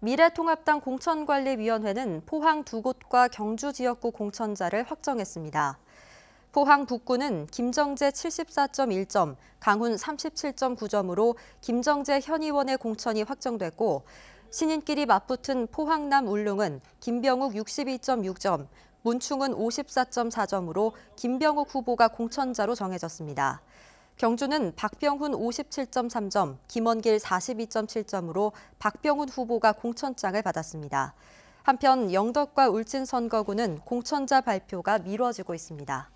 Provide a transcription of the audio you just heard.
미래통합당 공천관리위원회는 포항 두 곳과 경주 지역구 공천자를 확정했습니다. 포항 북구는 김정재 74.1점, 강훈 37.9점으로 김정재 현 의원의 공천이 확정됐고 신인끼리 맞붙은 포항남 울릉은 김병욱 62.6점, 문충은 54.4점으로 김병욱 후보가 공천자로 정해졌습니다. 경주는 박병훈 57.3점, 김원길 42.7점으로 박병훈 후보가 공천장을 받았습니다. 한편 영덕과 울진 선거구는 공천자 발표가 미뤄지고 있습니다.